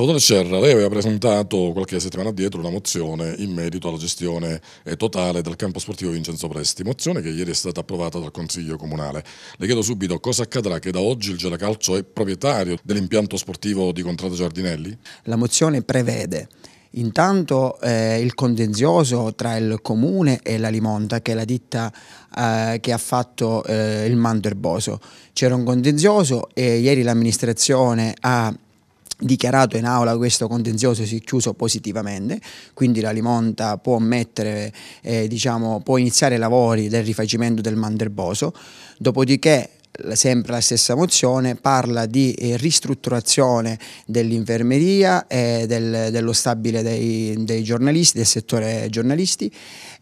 Salvatore Cerra, lei aveva presentato qualche settimana addietro una mozione in merito alla gestione eh, totale del campo sportivo Vincenzo Presti, mozione che ieri è stata approvata dal Consiglio Comunale. Le chiedo subito cosa accadrà che da oggi il Gelacalcio è proprietario dell'impianto sportivo di Contrada Giardinelli? La mozione prevede Intanto eh, il contenzioso tra il comune e la Limonta, che è la ditta eh, che ha fatto eh, il mando erboso. C'era un contenzioso e ieri l'amministrazione ha dichiarato in aula questo contenzioso si è chiuso positivamente, quindi la Limonta può, mettere, eh, diciamo, può iniziare i lavori del rifacimento del Manderboso, dopodiché sempre la stessa mozione parla di eh, ristrutturazione dell'infermeria e del, dello stabile dei, dei, giornalisti, del settore giornalisti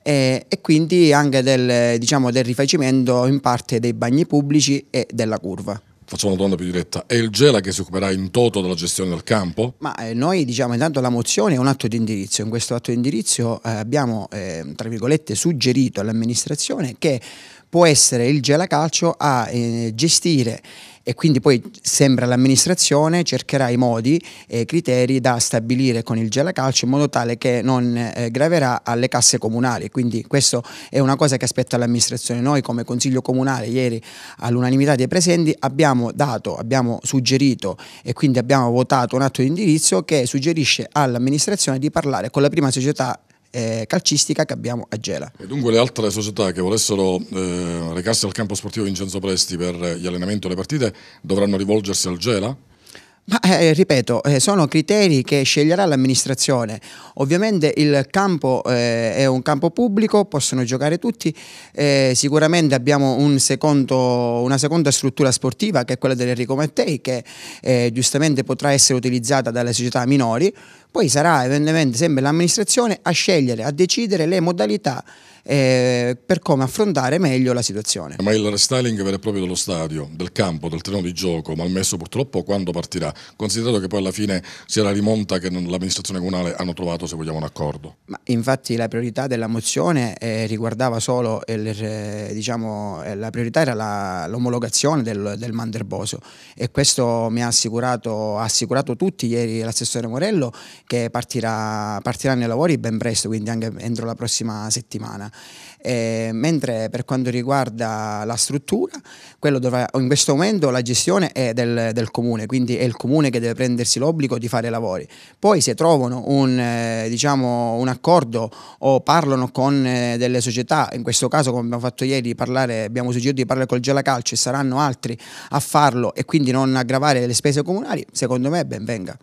eh, e quindi anche del, diciamo, del rifacimento in parte dei bagni pubblici e della curva facciamo una domanda più diretta, è il Gela che si occuperà in toto della gestione del campo? Ma eh, noi diciamo intanto la mozione è un atto di indirizzo, in questo atto di indirizzo eh, abbiamo eh, tra virgolette suggerito all'amministrazione che può essere il Gela Calcio a eh, gestire e quindi poi sembra l'amministrazione cercherà i modi e i criteri da stabilire con il gelacalcio in modo tale che non eh, graverà alle casse comunali. Quindi questa è una cosa che aspetta l'amministrazione. Noi come Consiglio Comunale ieri all'unanimità dei presenti abbiamo dato, abbiamo suggerito e quindi abbiamo votato un atto di indirizzo che suggerisce all'amministrazione di parlare con la prima società eh, calcistica che abbiamo a Gela. E dunque le altre società che volessero eh, recarsi al campo sportivo Vincenzo Presti per eh, gli allenamenti o le partite dovranno rivolgersi al Gela? Ma eh, ripeto, eh, sono criteri che sceglierà l'amministrazione. Ovviamente il campo eh, è un campo pubblico, possono giocare tutti. Eh, sicuramente abbiamo un secondo, una seconda struttura sportiva che è quella dell'Enrico Mattei, che eh, giustamente potrà essere utilizzata dalle società minori. Poi sarà eventualmente sempre l'amministrazione a scegliere, a decidere le modalità eh, per come affrontare meglio la situazione. Ma il restyling vero e proprio dello stadio, del campo, del terreno di gioco, malmesso purtroppo, quando partirà? Considerato che poi alla fine sia la rimonta che l'amministrazione comunale hanno trovato, se vogliamo, un accordo. Ma infatti la priorità della mozione eh, riguardava solo, il, eh, diciamo, eh, la priorità era l'omologazione del, del Manderboso e questo mi ha assicurato, ha assicurato tutti ieri l'assessore Morello che partirà, partiranno i lavori ben presto, quindi anche entro la prossima settimana. E, mentre per quanto riguarda la struttura, dovrà, in questo momento la gestione è del, del, comune, quindi è il comune che deve prendersi l'obbligo di fare i lavori. Poi se trovano un, eh, diciamo, un accordo o parlano con eh, delle società, in questo caso come abbiamo fatto ieri, parlare, abbiamo suggerito di parlare col Calcio e saranno altri a farlo e quindi non aggravare le spese comunali, secondo me ben venga.